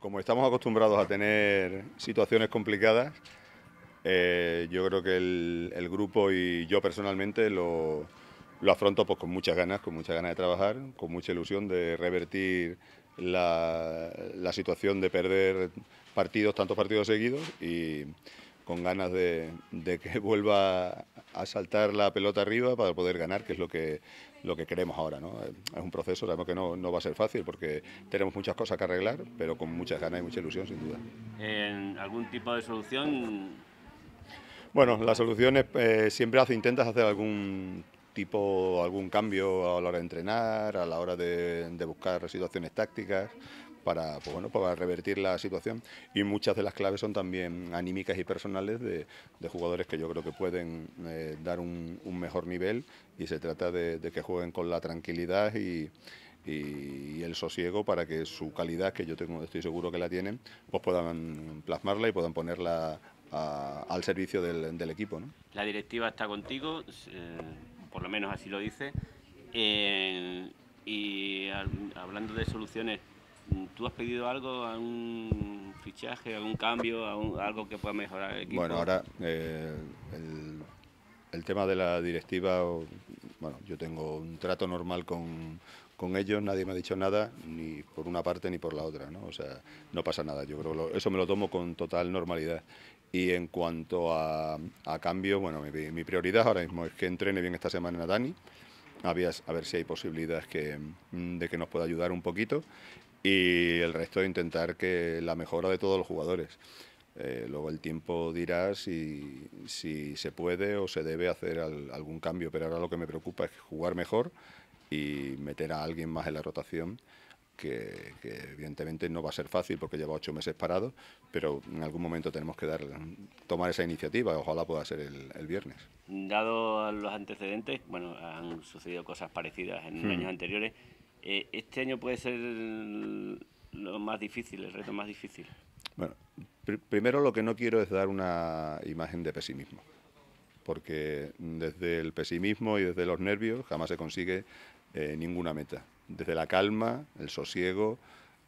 Como estamos acostumbrados a tener situaciones complicadas, eh, yo creo que el, grupo y yo personalmente lo, afronto pues, con muchas ganas, con muchas ganas de trabajar, con mucha ilusión de revertir la, situación de perder partidos, tantos partidos seguidos y con ganas de, de que vuelva a saltar la pelota arriba para poder ganar, que es lo que, lo que queremos ahora. ¿no? Eh, es un proceso, sabemos que no, va a ser fácil porque tenemos muchas cosas que arreglar, pero con muchas ganas y mucha ilusión, sin duda. ¿En ¿Algún tipo de solución? Bueno, la solución es, eh, siempre hace, intentas hacer algún tipo, algún cambio a la hora de entrenar, a la hora de, de buscar situaciones tácticas, para, pues bueno, para revertir la situación. Y muchas de las claves son también anímicas y personales de, de jugadores que yo creo que pueden eh, dar un, mejor nivel y se trata de, que jueguen con la tranquilidad y, el sosiego para que su calidad, que yo tengo, estoy seguro que la tienen, pues puedan plasmarla y puedan ponerla al servicio del, equipo. La directiva está contigo, eh, por lo menos así lo dice, eh, y hablando de soluciones ¿Tú has pedido algo, algún fichaje, algún cambio, algo que pueda mejorar el equipo? Bueno, ahora eh, el, tema de la directiva, bueno, yo tengo un trato normal con, ellos, nadie me ha dicho nada, ni por una parte ni por la otra, ¿no? O sea, no pasa nada, yo creo eso me lo tomo con total normalidad. Y en cuanto a, a cambio, bueno, mi, prioridad ahora mismo es que entrene bien esta semana Dani, a ver, a ver si hay posibilidades que, de que nos pueda ayudar un poquito y el resto intentar que la mejora de todos los jugadores. Eh, luego el tiempo dirá si, si, se puede o se debe hacer algún cambio, pero ahora lo que me preocupa es jugar mejor y meter a alguien más en la rotación, que, evidentemente no va a ser fácil porque lleva ocho meses parado, pero en algún momento tenemos que dar, tomar esa iniciativa, ojalá pueda ser el, viernes. Dado los antecedentes, bueno, han sucedido cosas parecidas en hmm. años anteriores. Eh, este año puede ser lo más difícil, el reto más difícil. Bueno, primero lo que no quiero es dar una imagen de pesimismo, porque desde el pesimismo y desde los nervios jamás se consigue eh, ninguna meta. Desde la calma, el sosiego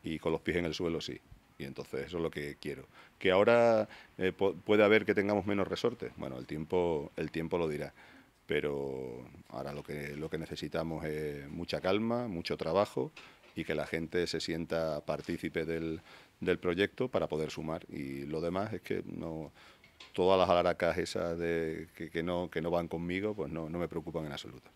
y con los pies en el suelo sí. Y entonces eso es lo que quiero. Que ahora eh, puede haber que tengamos menos resortes. Bueno, el tiempo, el tiempo lo dirá pero ahora lo que, lo que necesitamos es mucha calma, mucho trabajo y que la gente se sienta partícipe del, proyecto para poder sumar. Y lo demás es que no todas las alaracas esas de, que, que, no, que no van conmigo, pues no, no me preocupan en absoluto.